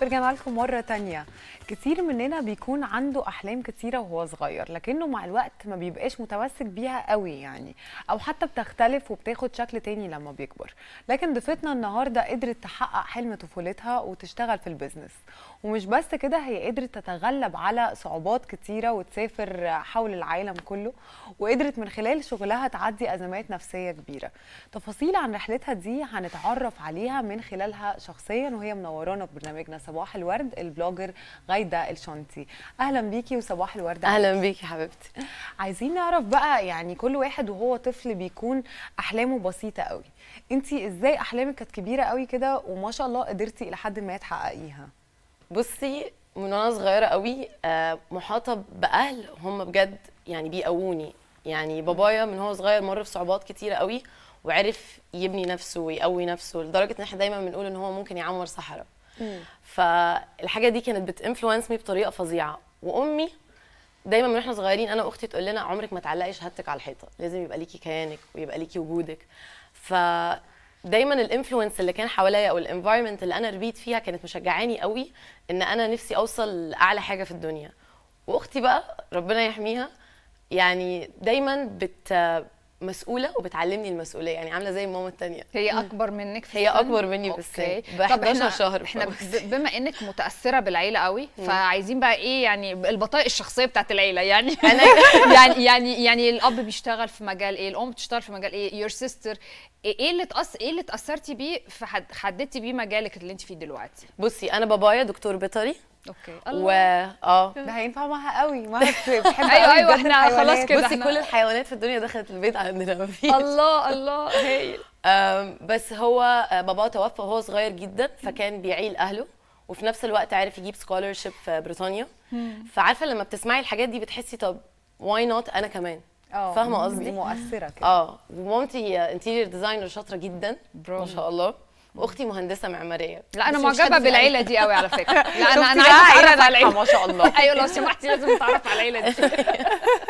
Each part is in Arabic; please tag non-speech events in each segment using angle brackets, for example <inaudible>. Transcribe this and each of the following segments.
porque en retania. كتير مننا بيكون عنده احلام كتيره وهو صغير لكنه مع الوقت ما بيبقاش متمسك بيها قوي يعني او حتى بتختلف وبتاخد شكل تاني لما بيكبر لكن ضيفتنا النهارده قدرت تحقق حلم طفولتها وتشتغل في البيزنس ومش بس كده هي قدرت تتغلب على صعوبات كتيره وتسافر حول العالم كله وقدرت من خلال شغلها تعدي ازمات نفسيه كبيره تفاصيل عن رحلتها دي هنتعرف عليها من خلالها شخصيا وهي منورانا في برنامجنا صباح الورد البلوجر غير عايده الشنطي اهلا بيكي وصباح الورد اهلا بيكي حبيبتي عايزين نعرف بقى يعني كل واحد وهو طفل بيكون احلامه بسيطه قوي انت ازاي احلامك كانت كبيره قوي كده وما شاء الله قدرتي الى حد ما تحققيها بصي من وانا صغيره قوي آه، محاطه باهل هم بجد يعني بيقووني يعني بابايا من هو صغير مر في صعوبات كتيره قوي وعرف يبني نفسه ويقوي نفسه لدرجه ان احنا دايما بنقول ان هو ممكن يعمر صحراء فالحاجه دي كانت بتانفلونس مي بطريقه فظيعه وامي دايما من احنا صغيرين انا واختي تقول لنا عمرك ما تعلقي شهادتك على الحيطه لازم يبقى ليكي كيانك ويبقى ليكي وجودك ف دايما الانفلونس اللي كان حواليا او الانفايرمنت اللي انا ربيت فيها كانت مشجعاني قوي ان انا نفسي اوصل لاعلى حاجه في الدنيا واختي بقى ربنا يحميها يعني دايما بت مسؤوله وبتعلمني المسؤوليه يعني عامله زي ماما التانية هي اكبر منك في هي اكبر مني بالسن ب 11 شهر احنا بما انك متاثره بالعيله قوي فعايزين بقى ايه يعني البطائق الشخصيه بتاعت العيله يعني انا <laughs> يعني, يعني يعني يعني الاب بيشتغل في مجال ايه الام بتشتغل في مجال ايه يور إيه- سيستر ايه اللي تأث... ايه اللي اتاثرتي بيه فحددتي بيه مجالك اللي انت فيه دلوقتي بصي انا بابايا دكتور بيطري اوكي الله و... اه <laughs> ده هينفع معاها قوي ما <laughs> بحب ايوه ايوه احنا خلاص كده بصي كل الحيوانات في الدنيا دخلت البيت عندنا ما فيش الله الله هايل بس هو آه، باباه توفى وهو صغير جدا فكان بيعيل اهله وفي نفس الوقت عارف يجيب سكولرشيب في بريطانيا فعارفه لما بتسمعي الحاجات دي بتحسي طب واي نوت انا كمان آه. فاهمه قصدي مؤثره كده اه ومامتي انتيرير ديزاينر شاطره جدا ما شاء الله واختي مهندسه معماريه لا انا معجبه بالعيله دي قوي على فكره <laughs> لا انا انا عايزه اتعرف على العيله ما شاء الله <laughs> ايوه لو سمحتي لازم اتعرف على العيله دي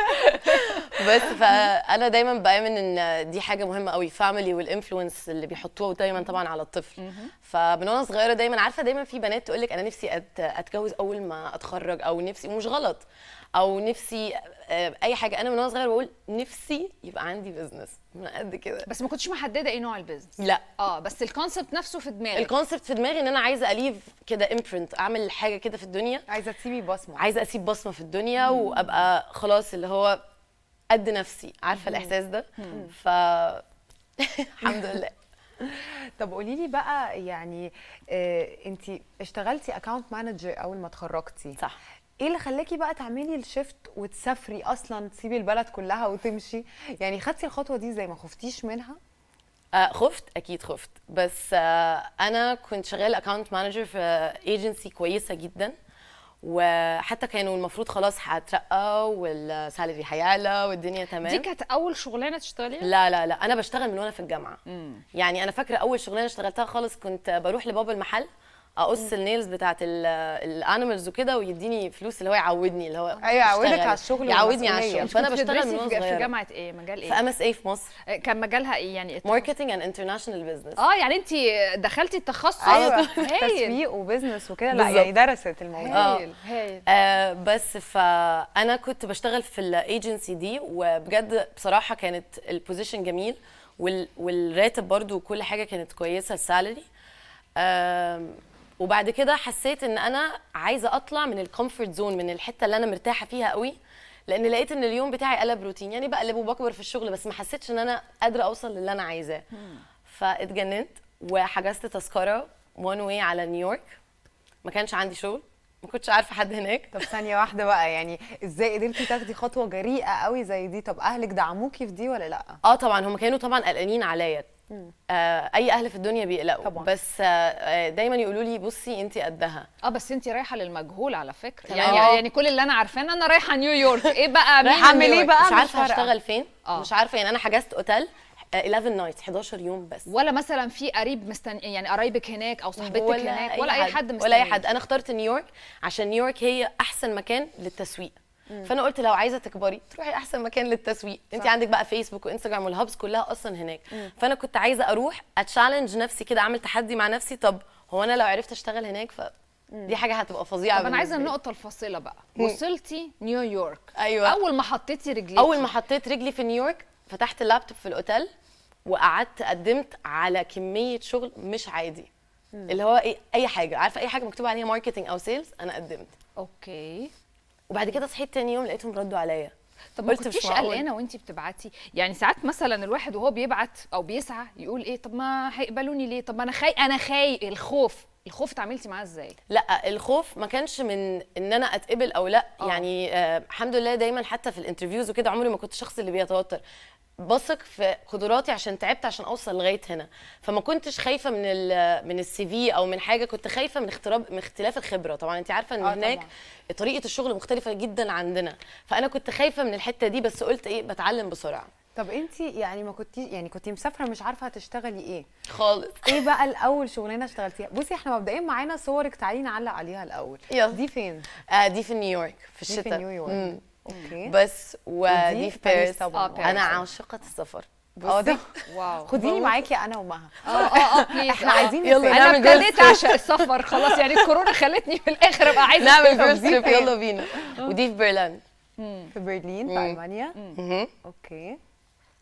<laughs> بس فانا دايما بامن ان دي حاجه مهمه قوي فاميلي والانفلونس اللي بيحطوها دايما طبعا على الطفل فمن وانا صغيره دايما عارفه دايما في بنات تقول لك انا نفسي اتجوز اول ما اتخرج او نفسي ومش غلط او نفسي آه، اي حاجه انا من وانا صغير بقول نفسي يبقى عندي بزنس من قد كده بس ما كنتش محدده ايه نوع البيزنس لا اه بس الكونسبت نفسه في دماغي الكونسبت في دماغي ان انا عايزه اليف كده امبرنت اعمل حاجه كده في الدنيا عايزه تسيبي بصمه عايزه اسيب بصمه في الدنيا مم. وابقى خلاص اللي هو قد نفسي عارفه مم. الاحساس ده مم. ف <laughs> الحمد لله <laughs> طب قولي لي بقى يعني آه، انت اشتغلتي اكاونت مانجر اول ما اتخرجتي صح ايه اللي خلاكي بقى تعملي الشيفت وتسافري اصلا تسيبي البلد كلها وتمشي يعني خدتي الخطوه دي زي ما خفتيش منها آه خفت اكيد خفت بس آه انا كنت شغال اكاونت مانجر في ايجنسي كويسه جدا وحتى كانوا المفروض خلاص هترقى والسالري هيعلى والدنيا تمام دي كانت اول شغلانه تشتغليها لا لا لا انا بشتغل من وانا في الجامعه مم. يعني انا فاكره اول شغلانه اشتغلتها خالص كنت بروح لبابا المحل اقص النيلز بتاعت الانيمالز وكده ويديني فلوس اللي هو يعودني اللي هو ايوه يعودك على الشغل يعودني على الشغل فانا بشتغل من وانا في جامعه ايه مجال ايه في ام اس اي في مصر آه، كان مجالها ايه يعني ماركتنج اند انترناشونال بزنس اه يعني انت دخلتي التخصص ايوه تسويق وبزنس وكده لا يعني درست الموضوع آه. هايل هايل آه بس فانا كنت بشتغل في الايجنسي دي وبجد بصراحه كانت البوزيشن جميل والراتب برضو وكل حاجه كانت كويسه السالري وبعد كده حسيت ان انا عايزه اطلع من الكومفورت زون من الحته اللي انا مرتاحه فيها قوي لان لقيت ان اليوم بتاعي قلب روتين يعني بقلب وبكبر في الشغل بس ما حسيتش ان انا قادره اوصل للي انا عايزاه فاتجننت وحجزت تذكره وان واي على نيويورك ما كانش عندي شغل ما كنتش عارفه حد هناك طب ثانيه واحده بقى يعني ازاي قدرتي تاخدي خطوه جريئه قوي زي دي طب اهلك دعموكي في دي ولا لا اه طبعا هم كانوا طبعا قلقانين عليا آه، اي اهل في الدنيا بيقلقوا طبعا. بس آه، آه، دايما يقولوا لي بصي انت قدها اه بس انت رايحه للمجهول على فكره طبعا. يعني أوه. يعني كل اللي انا عارفاه ان انا رايحه نيويورك ايه بقى <laughs> مين هعمل ايه بقى مش عارفه هشتغل فين أوه. مش عارفه يعني انا حجزت اوتيل 11 نايت 11 يوم بس ولا مثلا في قريب مستن يعني قرايبك هناك او صاحبتك ولا هناك أي ولا اي حد, حد مستني ولا اي حد انا اخترت نيويورك عشان نيويورك هي احسن مكان للتسويق فانا قلت لو عايزه تكبري تروحي احسن مكان للتسويق صح. انت عندك بقى فيسبوك وانستجرام والهابس كلها اصلا هناك مم. فانا كنت عايزه اروح اتشالنج نفسي كده اعمل تحدي مع نفسي طب هو انا لو عرفت اشتغل هناك ف دي حاجه هتبقى فظيعه طب انا عايزه النقطه الفاصله بقى مم. وصلتي نيويورك ايوه اول ما حطيتي رجلي اول ما حطيت رجلي في نيويورك فتحت اللابتوب في الاوتيل وقعدت قدمت على كميه شغل مش عادي مم. اللي هو إيه، اي حاجه عارفه اي حاجه مكتوب عليها ماركتنج او سيلز انا قدمت اوكي وبعد كده صحيت تاني يوم لقيتهم ردوا عليا طب ما كنتيش قلقانه وانت بتبعتي يعني ساعات مثلا الواحد وهو بيبعت او بيسعى يقول ايه طب ما هيقبلوني ليه طب ما انا خايف انا خايف الخوف الخوف اتعاملتي معاه ازاي لا الخوف ما كانش من ان انا اتقبل او لا أوه. يعني آه الحمد لله دايما حتى في الانترفيوز وكده عمري ما كنت الشخص اللي بيتوتر بثق في قدراتي عشان تعبت عشان اوصل لغايه هنا فما كنتش خايفه من الـ من السي في او من حاجه كنت خايفه من اختراب من اختلاف الخبره طبعا انت عارفه ان آه، هناك طبعا. طريقه الشغل مختلفه جدا عندنا فانا كنت خايفه من الحته دي بس قلت ايه بتعلم بسرعه طب انت يعني ما كنت يعني كنت مسافره مش عارفه هتشتغلي ايه خالص ايه بقى الاول شغلانه اشتغلتيها بصي احنا مبدئيا معانا صورك تعالي نعلق عليها الاول يلا دي فين آه دي في نيويورك في الشتاء دي في نيويورك اوكي بس ودي في آه، باريس انا عاشقه السفر آه، بصي <laughs> واو خديني معاكي انا ومها <laughs> اه اه, آه، احنا عايزين يلا انا ابتديت اعشق السفر خلاص يعني الكورونا خلتني في الاخر ابقى عايزه نعمل جروب تريب يلا بينا ودي في برلين في برلين في المانيا اوكي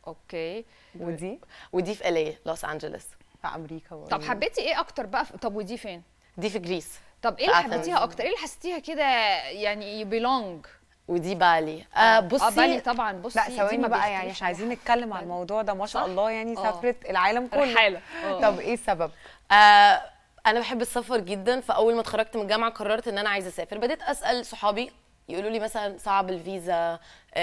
اوكي ودي ودي في اليه لوس انجلوس في امريكا طب حبيتي ايه اكتر بقى طب ودي فين؟ دي في جريس طب ايه اللي حبيتيها اكتر؟ ايه اللي حسيتيها كده يعني يو بيلونج؟ ودي بالي آه،, آه،, آه بصي آه بالي طبعا بصي لا ثواني بقى يعني احنا عايزين نتكلم على الموضوع ده ما شاء الله يعني آه. سافرت العالم كله طب ايه السبب؟ آه انا بحب السفر جدا فاول ما اتخرجت من الجامعه قررت ان انا عايزه اسافر بديت اسال صحابي يقولوا لي مثلا صعب الفيزا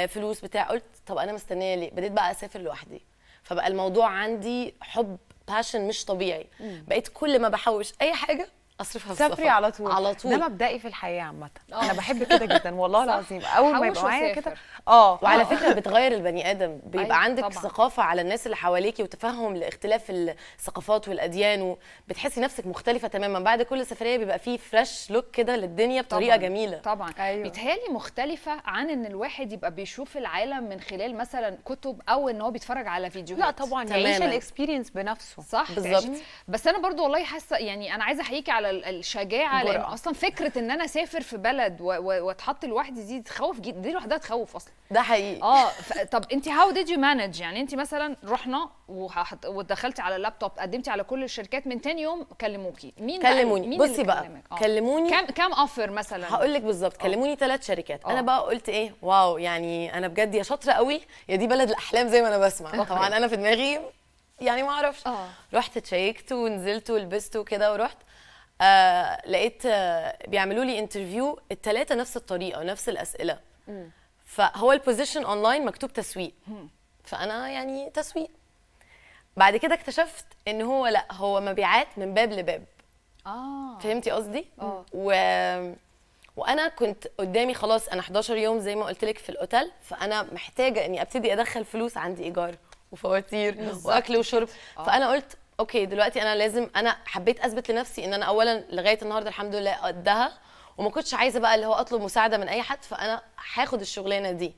فلوس بتاع قلت طب انا مستنيه ليه بديت بقى اسافر لوحدي فبقى الموضوع عندي حب باشن مش طبيعي بقيت كل ما بحوش اي حاجه اصرفها سافري على طول على طول ده مبدئي في الحياه عامه آه. انا بحب كده جدا والله العظيم اول ما يبقى معايا كده اه وعلى آه. فكره بتغير البني ادم <laughs> بيبقى أيوة عندك طبعًا. ثقافه على الناس اللي حواليكي وتفهم لاختلاف الثقافات والاديان وبتحسي نفسك مختلفه تماما بعد كل سفريه بيبقى فيه فريش لوك كده للدنيا بطريقه طبعًا. جميله طبعا أيوة. بيتهيالي مختلفه عن ان الواحد يبقى بيشوف العالم من خلال مثلا كتب او ان هو بيتفرج على فيديوهات لا طبعا يعيش الاكسبيرينس بنفسه صح بالظبط بس انا برضو والله حاسه يعني انا عايزه احييكي على على الشجاعه لان اصلا فكره ان انا اسافر في بلد واتحط لوحدي دي تخوف جدا دي لوحدها تخوف اصلا ده حقيقي اه طب انت هاو ديد يو مانج يعني انت مثلا رحنا ودخلتي على اللابتوب قدمتي على كل الشركات من تاني يوم كلموكي مين كلموني مين بصي بقى آه. كلموني كام كام اوفر مثلا هقول لك بالظبط آه. كلموني ثلاث شركات أوه. انا آه. بقى قلت ايه واو يعني انا بجد يا شاطره قوي يا دي بلد الاحلام زي ما انا بسمع طبعا انا في دماغي يعني ما اعرفش آه. رحت تشيكت ونزلت ولبست وكده ورحت آه لقيت آه بيعملوا لي انترفيو الثلاثه نفس الطريقه نفس الاسئله مم. فهو البوزيشن اونلاين مكتوب تسويق مم. فانا يعني تسويق بعد كده اكتشفت ان هو لا هو مبيعات من باب لباب اه فهمتي قصدي آه. و... وانا كنت قدامي خلاص انا 11 يوم زي ما قلت لك في الاوتيل فانا محتاجه اني ابتدي ادخل فلوس عندي ايجار وفواتير واكل وشرب أوه. فانا قلت اوكي دلوقتي انا لازم انا حبيت اثبت لنفسي ان انا اولا لغايه النهارده الحمد لله قدها وما كنتش عايزه بقى اللي هو اطلب مساعده من اي حد فانا هاخد الشغلانه دي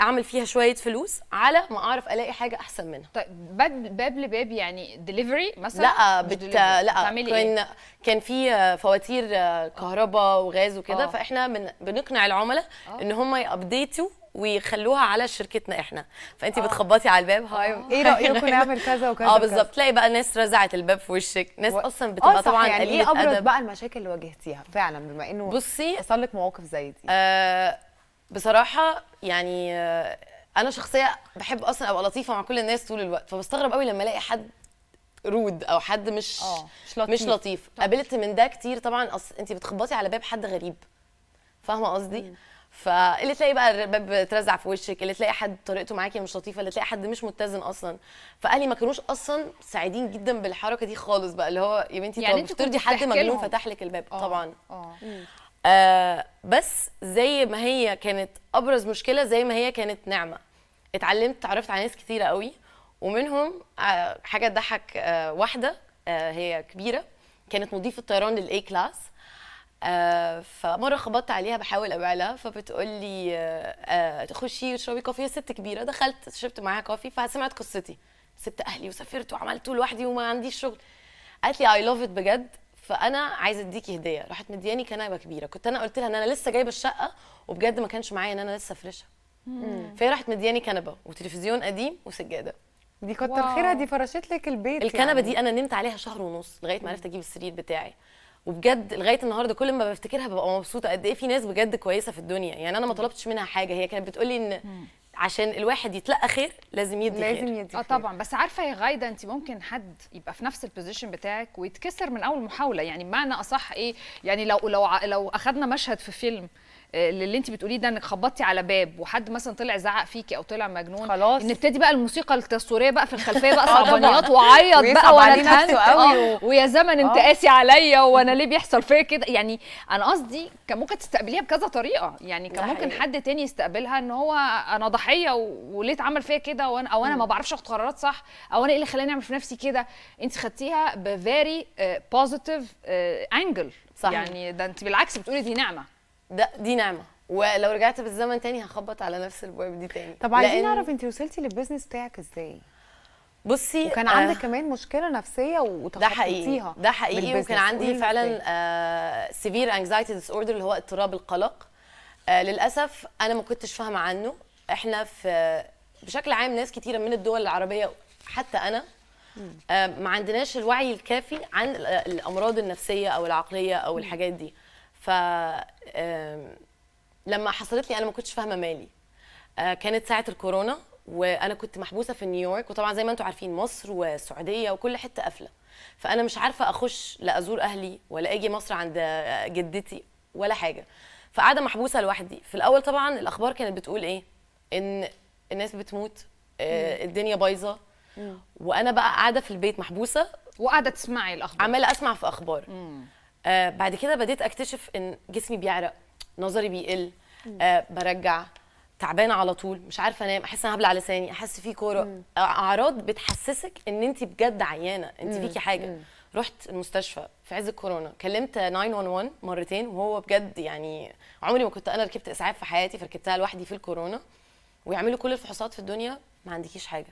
اعمل فيها شويه فلوس على ما اعرف الاقي حاجه احسن منها طيب باب لباب يعني دليفري مثلا لا بت... لا إيه؟ كان إيه؟ كان في فواتير كهرباء وغاز وكده آه. فاحنا بنقنع العملاء أوه. ان هم يابديتوا ويخلوها على شركتنا احنا فانت آه. بتخبطي على الباب هاي آه. ايه, إيه رايكم <laughs> نعمل كذا وكذا اه بالظبط تلاقي بقى ناس رزعت الباب في وشك ناس و... اصلا آه، بتبقى آه طبعا يعني إيه قليله إيه ادب بقى المشاكل اللي واجهتيها فعلا بما انه بصي حصل لك مواقف زي دي آه بصراحه يعني آه انا شخصيه بحب اصلا ابقى لطيفه مع كل الناس طول الوقت فبستغرب قوي لما الاقي حد رود او حد مش آه. مش لطيف, مش لطيف. قابلت من ده كتير طبعا اصل انت بتخبطي على باب حد غريب فاهمه قصدي فاللي تلاقي بقى الباب اترزع في وشك اللي تلاقي حد طريقته معاكي مش لطيفه اللي تلاقي حد مش متزن اصلا فاهلي ما كانوش اصلا سعيدين جدا بالحركه دي خالص بقى اللي هو يا بنتي يعني طب ترضي حد مجنون فتح لك الباب أوه. طبعا أوه. آه بس زي ما هي كانت ابرز مشكله زي ما هي كانت نعمه اتعلمت تعرفت على ناس كتيره قوي ومنهم آه، حاجه تضحك آه، واحده آه، هي كبيره كانت مضيفه طيران للاي كلاس آه، فمره خبطت عليها بحاول ابيع لها فبتقول لي آه، آه، تخشي وتشربي كوفي ست كبيره دخلت شربت معاها كوفي فسمعت قصتي سبت اهلي وسافرت وعملت لوحدي وما عنديش شغل قالت لي اي لاف ات بجد فانا عايزه اديكي هديه راحت مدياني كنبه كبيره كنت انا قلت لها ان انا لسه جايبه الشقه وبجد ما كانش معايا ان انا لسه فرشه فهي راحت مدياني كنبه وتلفزيون قديم وسجاده دي كتر خيرها دي فرشت لك البيت يعني. الكنبه يعني. دي انا نمت عليها شهر ونص لغايه ما عرفت اجيب السرير بتاعي وبجد لغايه النهارده كل ما بفتكرها ببقى مبسوطه قد ايه في ناس بجد كويسه في الدنيا يعني انا ما طلبتش منها حاجه هي كانت بتقولي ان عشان الواحد يتلقى خير لازم يدي لازم خير. يدي اه طبعا بس عارفه يا غايده انت ممكن حد يبقى في نفس البوزيشن بتاعك ويتكسر من اول محاوله يعني بمعنى اصح ايه يعني لو لو لو اخذنا مشهد في فيلم اللي انت بتقوليه ده انك خبطتي على باب وحد مثلا طلع زعق فيكي او طلع مجنون خلاص نبتدي بقى الموسيقى التصويريه بقى في الخلفيه بقى <laughs> آه، صعبانيات وعيط بقى وانا اتهنت قوي آه، ويا زمن آه. انت قاسي عليا وانا ليه بيحصل فيا كده يعني انا قصدي كان ممكن تستقبليها بكذا طريقه يعني كان ممكن حد تاني يستقبلها ان هو انا ضحيه وليه اتعمل فيا كده وانا او انا ما بعرفش اخد قرارات صح او انا ايه اللي خلاني اعمل في نفسي كده انت خدتيها بفيري بوزيتيف انجل صح يعني ده انت بالعكس بتقولي دي نعمه ده دي نعمه ولو رجعت بالزمن تاني هخبط على نفس البواب دي تاني طب عايزين نعرف انت وصلتي للبيزنس بتاعك ازاي بصي وكان آه عندك كمان مشكله نفسيه وتخطيتيها ده حقيقي ده حقيقي وكان عندي فعلا سيفير انكزايتي ديس اوردر اللي هو اضطراب القلق آه للاسف انا ما كنتش فاهمه عنه احنا في بشكل عام ناس كتيره من الدول العربيه حتى انا آه ما عندناش الوعي الكافي عن الامراض النفسيه او العقليه او الحاجات دي ف لما حصلت لي انا ما كنتش فاهمه مالي آه، كانت ساعه الكورونا وانا كنت محبوسه في نيويورك وطبعا زي ما انتم عارفين مصر والسعوديه وكل حته قافله فانا مش عارفه اخش لا ازور اهلي ولا اجي مصر عند جدتي ولا حاجه فقاعده محبوسه لوحدي في الاول طبعا الاخبار كانت بتقول ايه ان الناس بتموت آه، الدنيا بايظه وانا بقى قاعده في البيت محبوسه وقاعده تسمعي الاخبار عماله اسمع في اخبار مم. آه بعد كده بديت اكتشف ان جسمي بيعرق نظري بيقل آه برجع تعبانه على طول مش عارفه انام احس ان هبل على لساني احس في كوره آه، اعراض بتحسسك ان انت بجد عيانه انت فيكي حاجه مم. رحت المستشفى في عز الكورونا كلمت 911 مرتين وهو بجد يعني عمري ما كنت انا ركبت اسعاف في حياتي فركبتها لوحدي في الكورونا ويعملوا كل الفحوصات في الدنيا ما عندكيش حاجه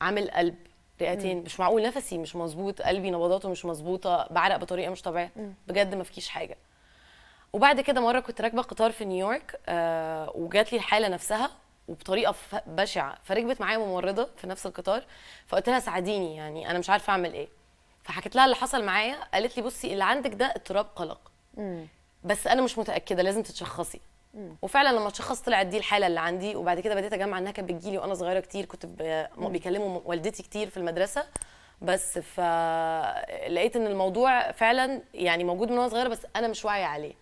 عامل قلب رئتين مش معقول نفسي مش مظبوط قلبي نبضاته مش مظبوطه بعرق بطريقه مش طبيعيه بجد ما فيكيش حاجه وبعد كده مره كنت راكبه قطار في نيويورك آه وجات لي الحاله نفسها وبطريقه بشعه فركبت معايا ممرضه في نفس القطار فقلت لها ساعديني يعني انا مش عارفه اعمل ايه فحكيت لها اللي حصل معايا قالت لي بصي اللي عندك ده اضطراب قلق مم. بس انا مش متاكده لازم تتشخصي وفعلا لما تشخص طلعت دي الحاله اللي عندي وبعد كده بديت اجمع انها كانت بتجيلي وانا صغيره كتير كنت بيكلموا والدتي كتير في المدرسه بس فلقيت ان الموضوع فعلا يعني موجود من وانا صغيره بس انا مش واعيه عليه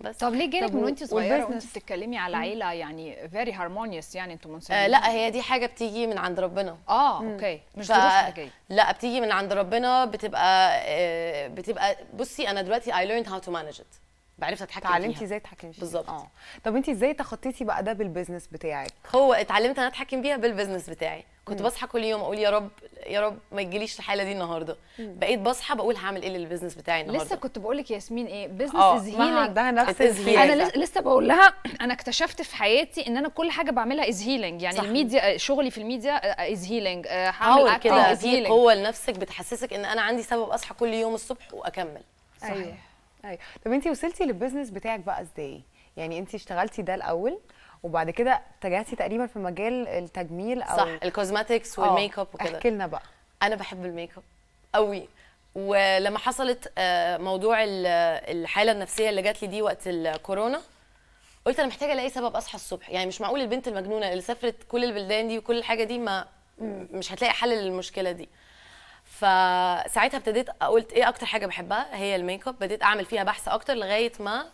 بس طب ليه جالك من وانت صغيره وانت بتتكلمي على عيله يعني فيري هارمونيوس يعني انتم منسجمين آه لا هي دي حاجه بتيجي من عند ربنا اه اوكي مش ف... ظروف لا بتيجي من عند ربنا بتبقى آه بتبقى بصي انا دلوقتي اي ليرند هاو تو مانج ات بعرفت اتحكم اتعلمتي ازاي تتحكمي فيها بالظبط اه طب انت ازاي تخطيتي بقى ده بالبيزنس بتاعك هو اتعلمت انا اتحكم بيها بالبيزنس بتاعي كنت بصحى كل يوم اقول يا رب يا رب ما تجيليش الحاله دي النهارده بقيت بصحى بقول هعمل ايه للبيزنس بتاعي النهارده لسه كنت بقول لك ياسمين ايه بزنس از هيلينج نفس انا لسه بقول لها انا اكتشفت في حياتي ان انا كل حاجه بعملها از هيلينج يعني صح. الميديا شغلي في الميديا از آه، هيلينج آه، آه، هعمل كده في قوه لنفسك بتحسسك ان انا عندي سبب اصحى كل يوم الصبح واكمل صحيح أيوه. ايوه طب انت وصلتي للبيزنس بتاعك بقى ازاي؟ يعني انت اشتغلتي ده الاول وبعد كده اتجهتي تقريبا في مجال التجميل او صح الكوزماتكس والميك اب وكده احكي لنا بقى انا بحب الميك اب قوي ولما حصلت آه، موضوع الحاله النفسيه اللي جات لي دي وقت الكورونا قلت انا محتاجه الاقي سبب اصحى الصبح يعني مش معقول البنت المجنونه اللي سافرت كل البلدان دي وكل الحاجه دي ما مش هتلاقي حل للمشكله دي فساعتها ابتديت قلت ايه اكتر حاجه بحبها هي الميك اب بديت اعمل فيها بحث اكتر لغايه ما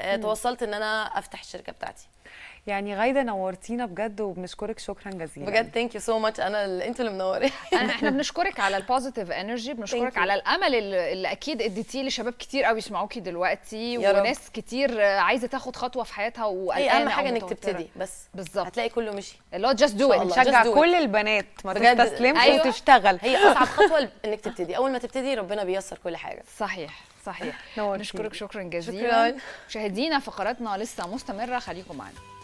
آه، توصلت ان انا افتح الشركه بتاعتي يعني غايده نورتينا بجد وبنشكرك شكرا جزيلا بجد ثانك يو سو ماتش انا انت اللي انا احنا بنشكرك على البوزيتيف انرجي بنشكرك على الامل اللي اكيد اديتيه لشباب كتير قوي يسمعوكي دلوقتي وناس كتير عايزه تاخد خطوه في حياتها وقلقانه اهم حاجه انك تبتدي بس بالظبط هتلاقي كله مشي اللي هو جاست دو ات نشجع كل البنات ما تستسلمش أيوة. وتشتغل هي اصعب خطوه انك تبتدي اول ما تبتدي ربنا بيسر كل حاجه صحيح صحيح نشكرك شكرا جزيلا شكرا. مشاهدينا فقراتنا لسه مستمره خليكم معانا